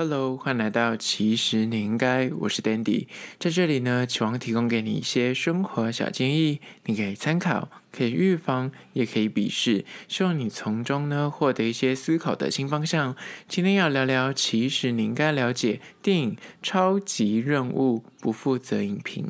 Hello，欢迎来到其实你应该，我是 Dandy，在这里呢，希望提供给你一些生活小建议，你可以参考，可以预防，也可以鄙视，希望你从中呢获得一些思考的新方向。今天要聊聊，其实你应该了解电影《超级任务》，不负责影评。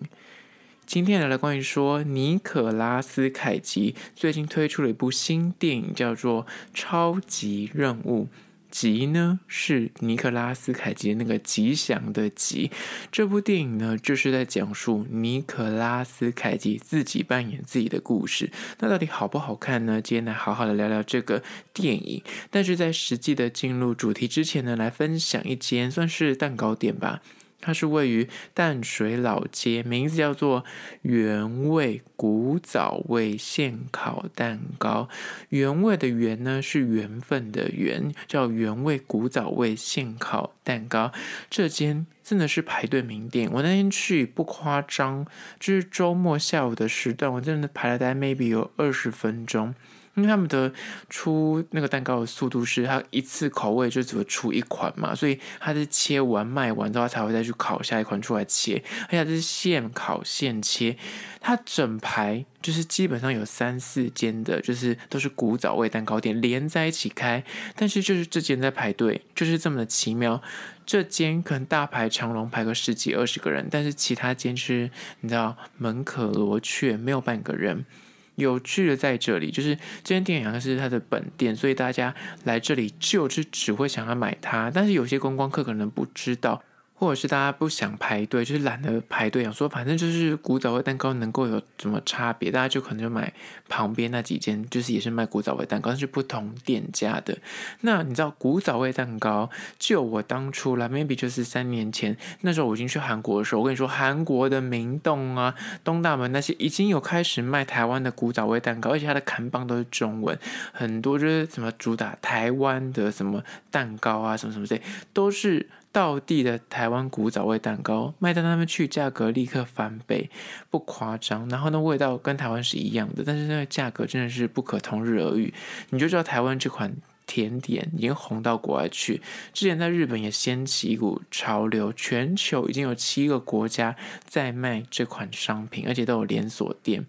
今天聊聊关于说，尼可拉斯凯奇最近推出了一部新电影，叫做《超级任务》。吉呢是尼克拉斯凯奇那个吉祥的吉，这部电影呢就是在讲述尼克拉斯凯奇自己扮演自己的故事。那到底好不好看呢？今天来好好的聊聊这个电影。但是在实际的进入主题之前呢，来分享一间算是蛋糕店吧。它是位于淡水老街，名字叫做原味古早味现烤蛋糕。原味的“原”呢是缘分的“缘”，叫原味古早味现烤蛋糕。这间真的是排队名店，我那天去不夸张，就是周末下午的时段，我真的排了单，maybe 有二十分钟。因为他们的出那个蛋糕的速度是，它一次口味就只会出一款嘛，所以它是切完卖完之后，才会再去烤下一款出来切。而且这是现烤现切，它整排就是基本上有三四间的，就是都是古早味蛋糕店连在一起开，但是就是这间在排队，就是这么的奇妙。这间可能大排长龙排个十几二十个人，但是其他间是，你知道门可罗雀，没有半个人。有趣的在这里，就是这间电影像是它的本店，所以大家来这里就是只会想要买它。但是有些观光客可能不知道。或者是大家不想排队，就是懒得排队，想说反正就是古早味蛋糕能够有什么差别，大家就可能就买旁边那几间，就是也是卖古早味蛋糕，是不同店家的。那你知道古早味蛋糕？就我当初来，maybe 就是三年前那时候我已经去韩国的时候，我跟你说，韩国的明洞啊、东大门那些已经有开始卖台湾的古早味蛋糕，而且它的看邦都是中文，很多就是什么主打台湾的什么蛋糕啊、什么什么这都是。到地的台湾古早味蛋糕卖到他们去，价格立刻翻倍，不夸张。然后那味道跟台湾是一样的，但是那个价格真的是不可同日而语。你就知道台湾这款甜点已经红到国外去，之前在日本也掀起一股潮流，全球已经有七个国家在卖这款商品，而且都有连锁店。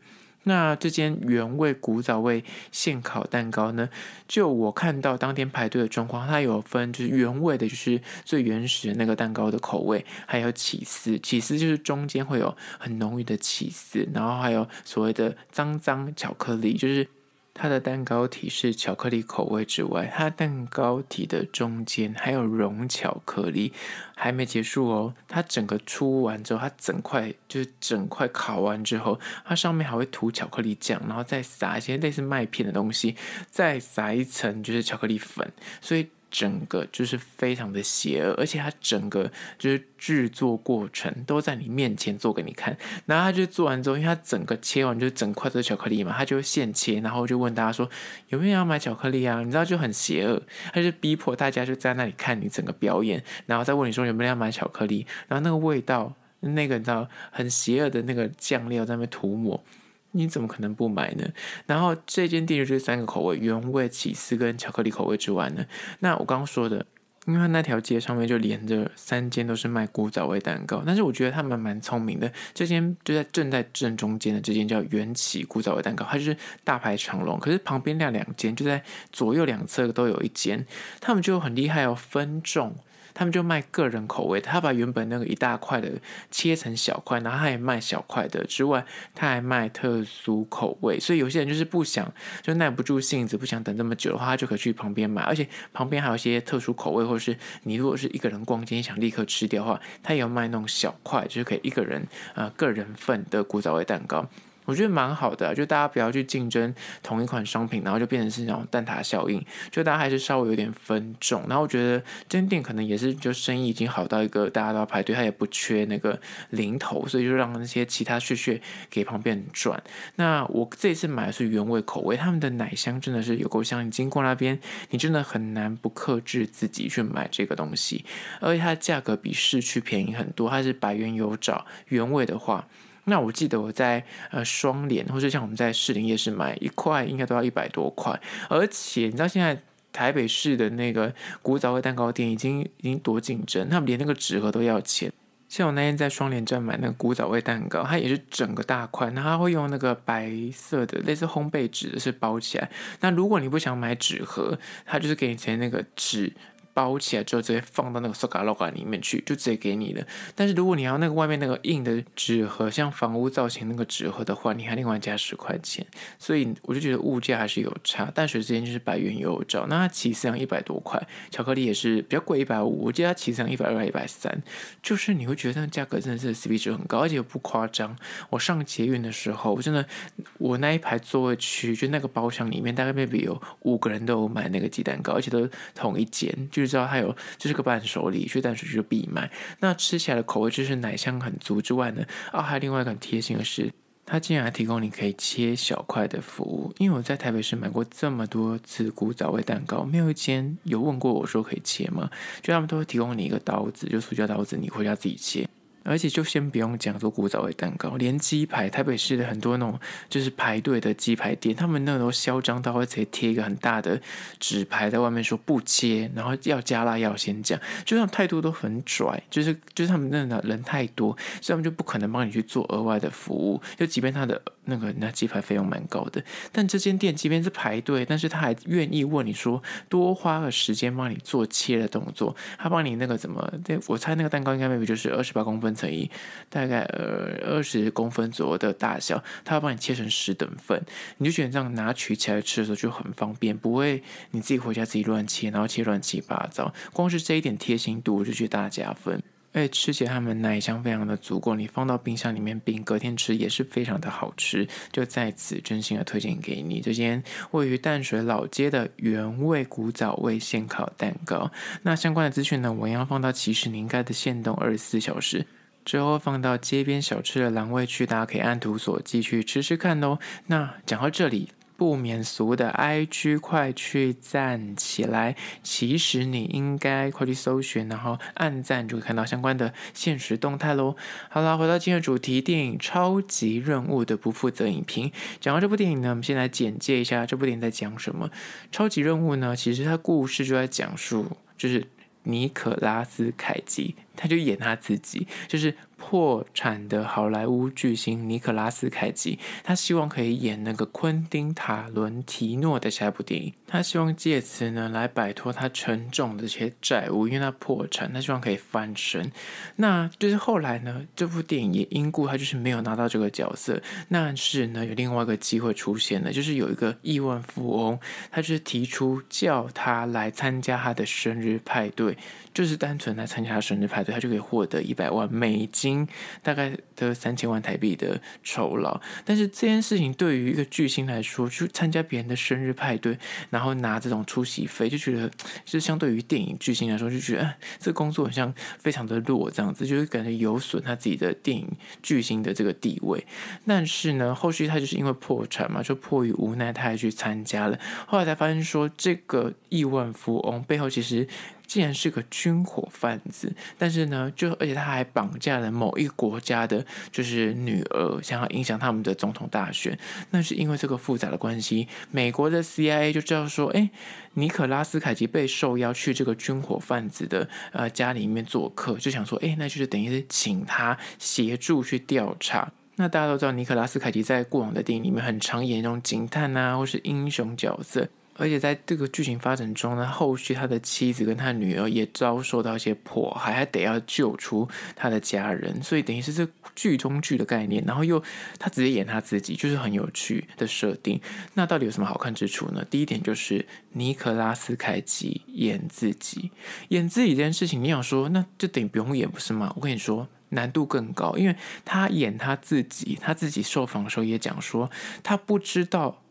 那这间原味、古早味、现烤蛋糕呢？就我看到当天排队的状况，它有分就是原味的，就是最原始那个蛋糕的口味，还有起司，起司就是中间会有很浓郁的起司，然后还有所谓的脏脏巧克力，就是。它的蛋糕体是巧克力口味之外，它蛋糕体的中间还有融巧克力，还没结束哦。它整个出完之后，它整块就是整块烤完之后，它上面还会涂巧克力酱，然后再撒一些类似麦片的东西，再撒一层就是巧克力粉，所以。整个就是非常的邪恶，而且他整个就是制作过程都在你面前做给你看，然后他就做完之后，因为他整个切完就是整块的巧克力嘛，他就现切，然后就问大家说有没有要买巧克力啊？你知道就很邪恶，他就逼迫大家就在那里看你整个表演，然后再问你说有没有要买巧克力？然后那个味道，那个你知道很邪恶的那个酱料在那涂抹。你怎么可能不买呢？然后这间店就是三个口味：原味、起司跟巧克力口味之外呢。那我刚刚说的，因为那条街上面就连着三间都是卖古早味蛋糕，但是我觉得他们蛮聪明的。这间就在正在正中间的这间叫原起古早味蛋糕，它就是大排长龙。可是旁边那两间就在左右两侧都有一间，他们就很厉害哦，分众。他们就卖个人口味，他把原本那个一大块的切成小块，然后他也卖小块的。之外，他还卖特殊口味。所以有些人就是不想，就耐不住性子，不想等这么久的话，他就可以去旁边买。而且旁边还有一些特殊口味，或者是你如果是一个人逛街想立刻吃掉的话，他也要卖那种小块，就是可以一个人啊个人份的古早味蛋糕。我觉得蛮好的，就大家不要去竞争同一款商品，然后就变成是那种蛋挞效应，就大家还是稍微有点分众。然后我觉得真店可能也是，就生意已经好到一个大家都要排队，它也不缺那个零头，所以就让那些其他雀屑给旁边转。那我这次买的是原味口味，他们的奶香真的是有够香。你经过那边，你真的很难不克制自己去买这个东西，而且它的价格比市区便宜很多，它是百元有找原味的话。那我记得我在呃双联，或者像我们在士林夜市买一块，应该都要一百多块。而且你知道现在台北市的那个古早味蛋糕店已经已经多竞争，他们连那个纸盒都要钱。像我那天在双联站买那个古早味蛋糕，它也是整个大块，那它会用那个白色的类似烘焙纸的是包起来。那如果你不想买纸盒，它就是给你钱那个纸。包起来之后直接放到那个 s 卡 k o g 里面去，就直接给你的。但是如果你要那个外面那个硬的纸盒，像房屋造型那个纸盒的话，你还另外加十块钱。所以我就觉得物价还是有差，淡水之间就是百元有找。那起司像一百多块，巧克力也是比较贵，一百五。我记得它起司一百二、一百三，就是你会觉得那价格真的是 C P 值很高，而且又不夸张。我上捷运的时候，我真的我那一排座位区就那个包厢里面，大概 maybe 有五个人都有买那个鸡蛋糕，而且都同一间，就是。知道它有，这是个伴手礼，去淡水就必买。那吃起来的口味就是奶香很足之外呢，啊，还有另外一个很贴心的是，它竟然还提供你可以切小块的服务。因为我在台北市买过这么多次古早味蛋糕，没有一间有问过我说可以切吗？就他们都会提供你一个刀子，就塑胶刀子，你回家自己切。而且就先不用讲做古早味蛋糕，连鸡排，台北市的很多那种就是排队的鸡排店，他们那都嚣张到会直接贴一个很大的纸牌在外面说不切，然后要加辣要先讲，就那态度都很拽。就是就是他们那的人太多，所以他们就不可能帮你去做额外的服务。就即便他的那个那鸡排费用蛮高的，但这间店即便是排队，但是他还愿意问你说多花个时间帮你做切的动作，他帮你那个怎么？我猜那个蛋糕应该 maybe 就是二十八公分。成以大概呃二十公分左右的大小，它会帮你切成十等份，你就觉得这样拿取起来吃的时候就很方便，不会你自己回家自己乱切，然后切乱七八糟。光是这一点贴心度，我就觉得大家分。诶，吃起来他们奶香非常的足够，你放到冰箱里面冰，隔天吃也是非常的好吃。就在此真心的推荐给你这间位于淡水老街的原味古早味现烤蛋糕。那相关的资讯呢，我一样放到其实你应该的限冻二十四小时。之后放到街边小吃的栏位去，大家可以按图索骥去吃吃看哦。那讲到这里，不免俗的，IG 快去赞起来。其实你应该快去搜寻，然后按赞就会看到相关的现实动态喽。好啦，回到今日主题，电影《超级任务》的不负责影评。讲到这部电影呢，我们先来简介一下这部电影在讲什么。《超级任务》呢，其实它故事就在讲述，就是尼可拉斯凯奇。他就演他自己，就是破产的好莱坞巨星尼克拉斯凯奇。他希望可以演那个昆汀塔伦提诺的下一部电影。他希望借此呢来摆脱他沉重的这些债务，因为他破产，他希望可以翻身。那就是后来呢，这部电影也因故他就是没有拿到这个角色。但是呢，有另外一个机会出现了，就是有一个亿万富翁，他就是提出叫他来参加他的生日派对，就是单纯来参加他生日派对。他就可以获得一百万美金，大概的三千万台币的酬劳。但是这件事情对于一个巨星来说，去参加别人的生日派对，然后拿这种出席费，就觉得就是相对于电影巨星来说，就觉得啊，这工作好像非常的弱，这样子就感觉有损他自己的电影巨星的这个地位。但是呢，后续他就是因为破产嘛，就迫于无奈，他还去参加了。后来才发现说，这个亿万富翁背后其实。既然是个军火贩子，但是呢，就而且他还绑架了某一国家的，就是女儿，想要影响他们的总统大选。那是因为这个复杂的关系，美国的 CIA 就知道说，哎，尼可拉斯凯奇被受邀去这个军火贩子的呃家里面做客，就想说，哎，那就是等于是请他协助去调查。那大家都知道，尼可拉斯凯奇在过往的电影里面，很常演那种警探啊，或是英雄角色。而且在这个剧情发展中呢，后续他的妻子跟他女儿也遭受到一些迫害，还得要救出他的家人，所以等于是这剧中剧的概念。然后又他直接演他自己，就是很有趣的设定。那到底有什么好看之处呢？第一点就是尼克拉斯凯奇演自己，演自己这件事情，你想说，那就等于不用演不是吗？我跟你说，难度更高，因为他演他自己，他自己受访的时候也讲说，他不知道。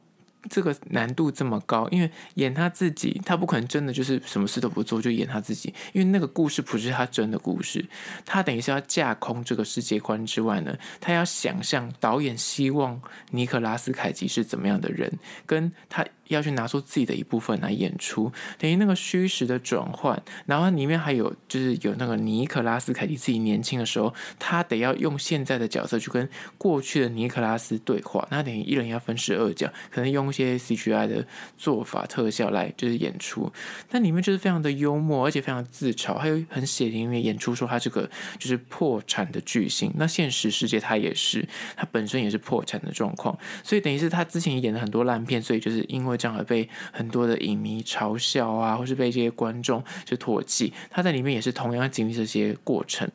这个难度这么高，因为演他自己，他不可能真的就是什么事都不做就演他自己，因为那个故事不是他真的故事，他等一下要架空这个世界观之外呢，他要想象导演希望尼克拉斯凯奇是怎么样的人，跟他。要去拿出自己的一部分来演出，等于那个虚实的转换，然后里面还有就是有那个尼克拉斯凯蒂自己年轻的时候，他得要用现在的角色去跟过去的尼克拉斯对话，那等于一人要分饰二角，可能用一些 C G I 的做法特效来就是演出，那里面就是非常的幽默，而且非常自嘲，还有很写淋的演出，说他这个就是破产的巨星，那现实世界他也是，他本身也是破产的状况，所以等于是他之前演了很多烂片，所以就是因为。这样而被很多的影迷嘲笑啊，或是被这些观众就唾弃，他在里面也是同样经历这些过程。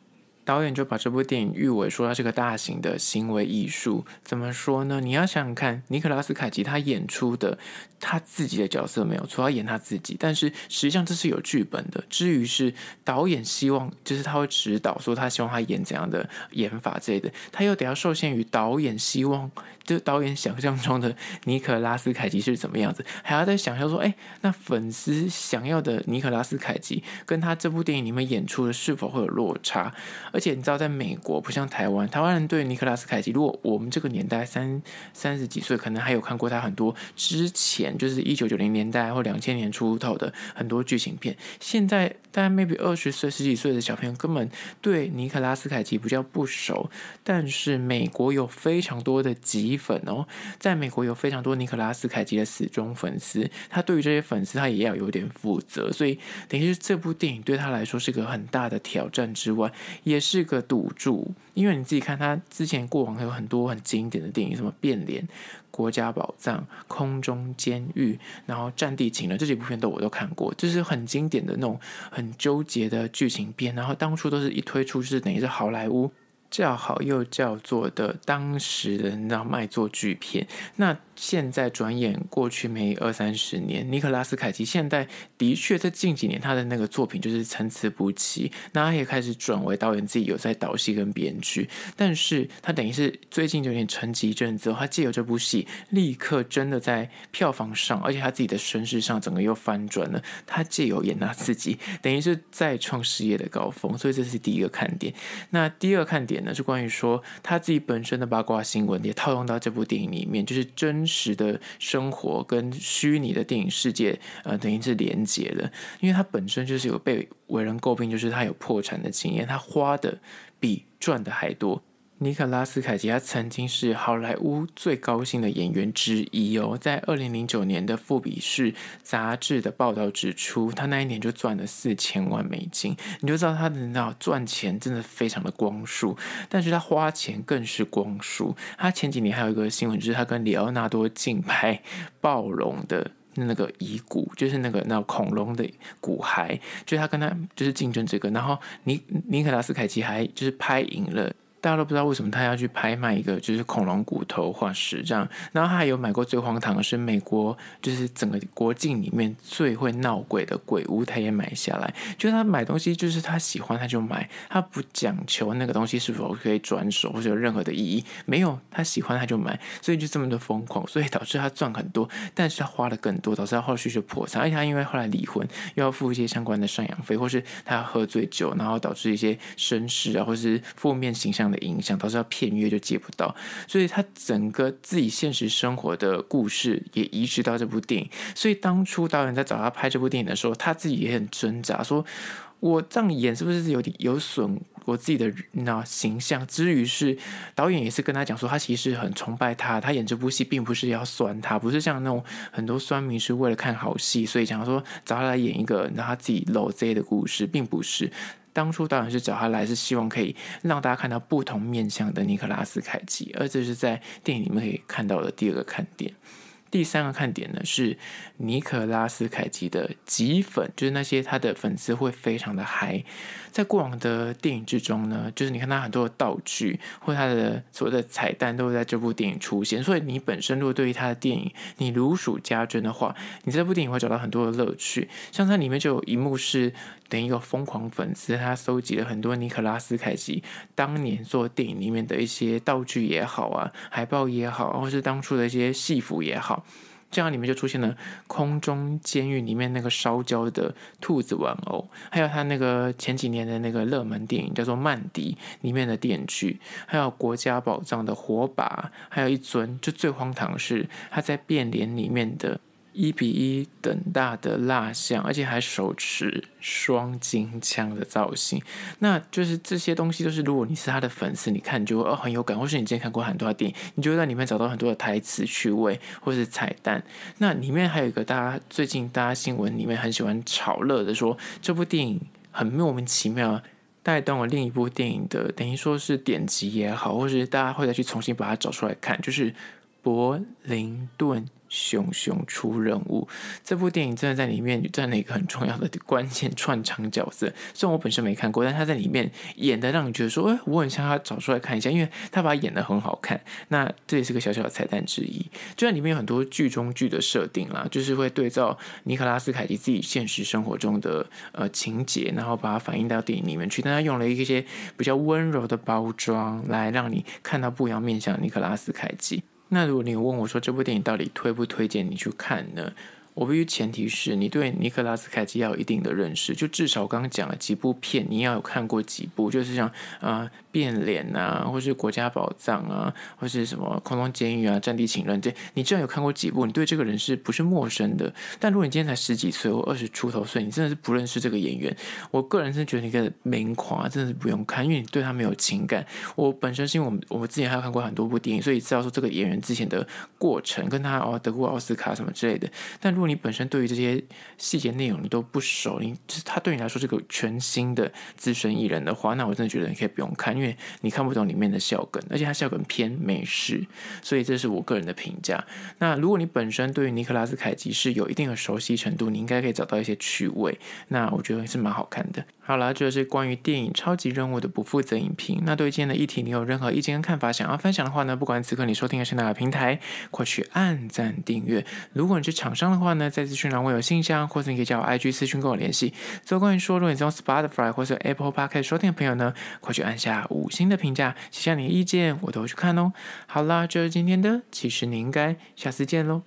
导演就把这部电影誉为说它是个大型的行为艺术。怎么说呢？你要想想看，尼克拉斯凯奇他演出的他自己的角色没有，除了演他自己，但是实际上这是有剧本的。至于是导演希望，就是他会指导说他希望他演怎样的演法之类的，他又得要受限于导演希望。就导演想象中的尼可拉斯凯奇是怎么样子，还要在想象说，哎，那粉丝想要的尼可拉斯凯奇跟他这部电影里面演出的是否会有落差？而且你知道，在美国不像台湾，台湾人对尼可拉斯凯奇，如果我们这个年代三三十几岁，可能还有看过他很多之前就是一九九零年代或两千年出头的很多剧情片，现在大家 maybe 二十岁十几岁的小朋友根本对尼克拉斯凯奇比较不熟，但是美国有非常多的集。粉哦，在美国有非常多尼克拉斯凯奇的死忠粉丝，他对于这些粉丝，他也要有点负责，所以等于是这部电影对他来说是个很大的挑战之外，也是个赌注，因为你自己看他之前过往有很多很经典的电影，什么《变脸》《国家宝藏》《空中监狱》，然后《战地情》人》这几部片都我都看过，就是很经典的那种很纠结的剧情片，然后当初都是一推出，是等于是好莱坞。叫好又叫座的，当时人让卖座巨片那。现在转眼过去没二三十年，尼克拉斯凯奇现在的确在近几年他的那个作品就是参差不齐，那他也开始转为导演自己有在导戏跟编剧，但是他等于是最近就有点沉寂一阵子，他借由这部戏立刻真的在票房上，而且他自己的身世上整个又翻转了，他借由演他自己，等于是再创事业的高峰，所以这是第一个看点。那第二个看点呢，是关于说他自己本身的八卦新闻也套用到这部电影里面，就是真。真实的生活跟虚拟的电影世界，呃，等于是连接的，因为他本身就是有被为人诟病，就是他有破产的经验，他花的比赚的还多。尼可拉斯凯奇，他曾经是好莱坞最高薪的演员之一哦。在二零零九年的《富比士》杂志的报道指出，他那一年就赚了四千万美金，你就知道他的那赚钱真的非常的光速。但是他花钱更是光速。他前几年还有一个新闻，就是他跟里奥纳多竞拍暴龙的那个遗骨，就是那个那恐龙的骨骸，就是他跟他就是竞争这个。然后尼尼可拉斯凯奇还就是拍赢了。大家都不知道为什么他要去拍卖一个就是恐龙骨头化石这样，然后他有买过最荒唐的是美国就是整个国境里面最会闹鬼的鬼屋，他也买下来。就他买东西就是他喜欢他就买，他不讲求那个东西是否可以转手或者有任何的意义没有，他喜欢他就买，所以就这么的疯狂，所以导致他赚很多，但是他花的更多，导致他后续就破产，而且他因为后来离婚又要付一些相关的赡养费，或是他喝醉酒然后导致一些身世啊或是负面形象。影响，到时候片约就接不到，所以他整个自己现实生活的故事也移植到这部电影。所以当初导演在找他拍这部电影的时候，他自己也很挣扎，说我这样演是不是有点有损我自己的那形象？至于是导演也是跟他讲说，他其实很崇拜他，他演这部戏并不是要酸他，不是像那种很多酸民是为了看好戏，所以讲说找他来演一个拿他自己老贼的故事，并不是。当初导演是找他来，是希望可以让大家看到不同面向的尼克拉斯凯奇，而这是在电影里面可以看到的第二个看点。第三个看点呢是尼可拉斯凯奇的极粉，就是那些他的粉丝会非常的嗨。在过往的电影之中呢，就是你看他很多的道具或他的所有的彩蛋都会在这部电影出现，所以你本身如果对于他的电影你如数家珍的话，你这部电影会找到很多的乐趣。像它里面就有一幕是等一个疯狂粉丝，他搜集了很多尼可拉斯凯奇当年做电影里面的一些道具也好啊，海报也好，或是当初的一些戏服也好。这样里面就出现了空中监狱里面那个烧焦的兔子玩偶，还有他那个前几年的那个热门电影叫做《曼迪》里面的电锯，还有《国家宝藏》的火把，还有一尊就最荒唐是他在变脸里面的。一比一等大的蜡像，而且还手持双金枪的造型，那就是这些东西都是如果你是他的粉丝，你看你就会哦很有感，或是你之前看过很多的电影，你就会在里面找到很多的台词趣味或是彩蛋。那里面还有一个大家最近大家新闻里面很喜欢炒热的，说这部电影很莫名其妙带动了另一部电影的，等于说是典籍也好，或是大家会再去重新把它找出来看，就是《柏林顿》。熊熊出任务这部电影真的在里面占了一个很重要的关键串场角色。虽然我本身没看过，但他在里面演的让你觉得说，哎，我很想他找出来看一下，因为他把演的很好看。那这也是个小小的彩蛋之一。就在里面有很多剧中剧的设定啦，就是会对照尼可拉斯凯奇自己现实生活中的呃情节，然后把它反映到电影里面去。但他用了一些比较温柔的包装，来让你看到不一样面向尼可拉斯凯奇。那如果你问我说这部电影到底推不推荐你去看呢？我必须前提是你对尼克拉斯凯奇要有一定的认识，就至少我刚刚讲了几部片，你要有看过几部，就是像啊变脸啊，或是国家宝藏啊，或是什么空中监狱啊、战地情人这，你至少有看过几部，你对这个人是不是陌生的？但如果你今天才十几岁或二十出头岁，你真的是不认识这个演员，我个人是觉得你个名夸，真的是不用看，因为你对他没有情感。我本身是因为我们我之前还有看过很多部电影，所以知道说这个演员之前的过程，跟他哦得过奥斯卡什么之类的，但如你本身对于这些细节内容你都不熟，你就是他对你来说是个全新的资深艺人的话，那我真的觉得你可以不用看，因为你看不懂里面的笑梗，而且他笑梗偏美式，所以这是我个人的评价。那如果你本身对于尼克拉斯凯奇是有一定的熟悉程度，你应该可以找到一些趣味。那我觉得是蛮好看的。好啦，这是关于电影《超级任务》的不负责影评。那对今天的议题，你有任何意见跟看法想要分享的话呢？不管此刻你收听的是哪个平台，快去按赞订阅。如果你是厂商的话，呢，再次讯栏我有信箱，或者你可以加我 IG 私讯跟我联系。最后关于说，如果你是用 Spotify 或是 Apple Podcast 收听的朋友呢，快去按下五星的评价，写下你的意见，我都会去看哦。好啦，就是今天的，其实你应该下次见喽。